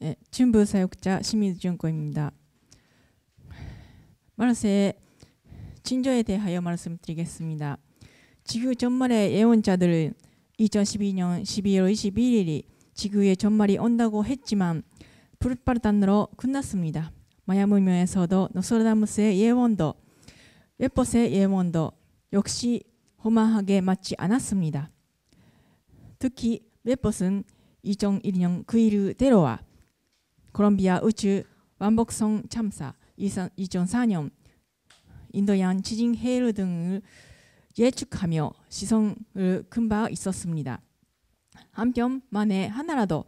예, 친부 사역자 심희준코입니다. 말세 진조에 대하여 말씀드리겠습니다. 지구 전말의 예언자들은 2012년 12월 21일이 지구의 전말이 온다고 했지만 불발단으로 끝났습니다. 마야무명에서도 노스라다무스의 예언도 웹봇의 예언도 역시 허망하게 맞지 않았습니다. 특히 웹봇은 2001년 그 이르 대로와 콜롬비아 우주 완복성 참사 2004년 인도양 지진 해일 등을 예측하며 시선을 금바 있었습니다. 한편 만에 하나라도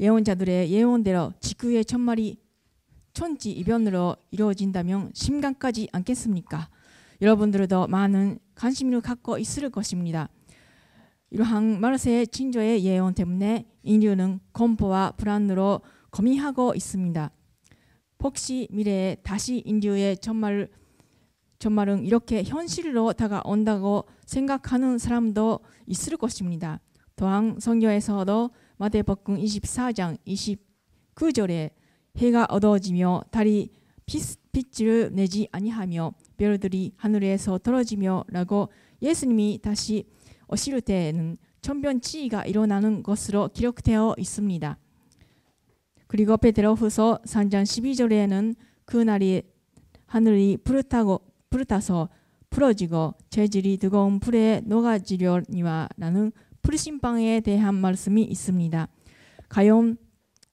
예언자들의 예언대로 지구의 천말이 천지 이변으로 이루어진다면 심각하지 않겠습니까? 여러분들도 많은 관심을 갖고 있을 것입니다. 이러한 마르세의 친조의 예언 때문에 인류는 공포와 불안으로 거민하고 있습니다. 혹시 미래에 다시 인류의 전말 전말은 이렇게 현실로 다가온다고 생각하는 사람도 있을 것입니다. 또한 성경에서도 마태복음 24장 29절에 해가 어두워지며 달이 빛을 내지 아니하며 별들이 하늘에서 떨어지며라고 예수님이 다시 오실 때에는 천변치가 일어나는 것으로 기록되어 있습니다. 그리고 베드로후서 3장 12절에는 그 날이 하늘이 푸르타고 푸르타서 풀어지고 재질이 뜨거운 불에 녹아지려니와라는 풀신방에 대한 말씀이 있습니다. 과연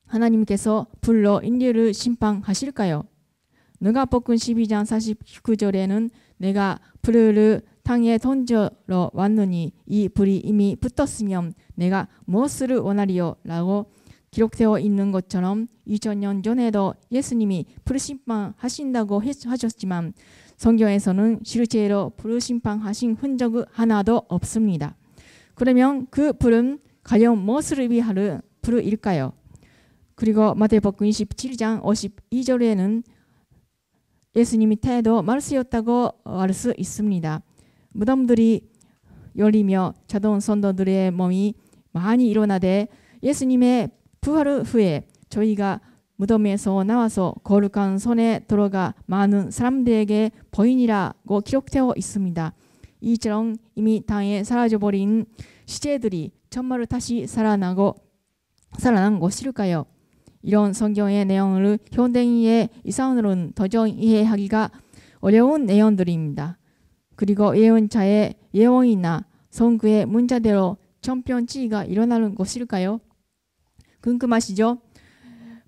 하나님께서 불로 인류를 심판하실까요? 누가복음 12장 49절에는 내가 불을 땅에 던져러 왔느니 이 불이 이미 붙었으면 내가 무엇을 원하리요라고 기록되어 있는 것처럼 2000년 전에도 예수님이 부르심방 하신다고 하셨지만 성경에서는 실제로 부르심방 하신 흔적 하나도 없습니다. 그러면 그 불은 과연 무엇을 위하 불일까요? 그리고 마태복음 27장 52절에는 예수님이 태도 말쓰였다고 알 수 있습니다. 무덤들이 열리며 자동 선도들의 몸이 많이 일어나되 예수님의 부활 후에 저희가 무덤에서 나와서 거룩한 손에 들어가 많은 사람들에게 보이라고 기록되어 있습니다. 이처럼 이미 땅에 사라져버린 시제들이 천마를 다시 살아나고 살아난 것일까요? 이런 성경의 내용을 현대인의 이상으로는 도저히 이해하기가 어려운 내용들입니다. 그리고 예언자의 예언이나 성구의 문자대로 천편지가 일어나는 것일까요? 궁금하시죠?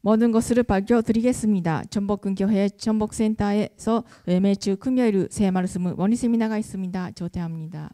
모든 것을 밝혀드리겠습니다. 전복근교회 전복센터에서 매주 금요일 새 말씀 원리 세미나가 있습니다. 조퇴합니다.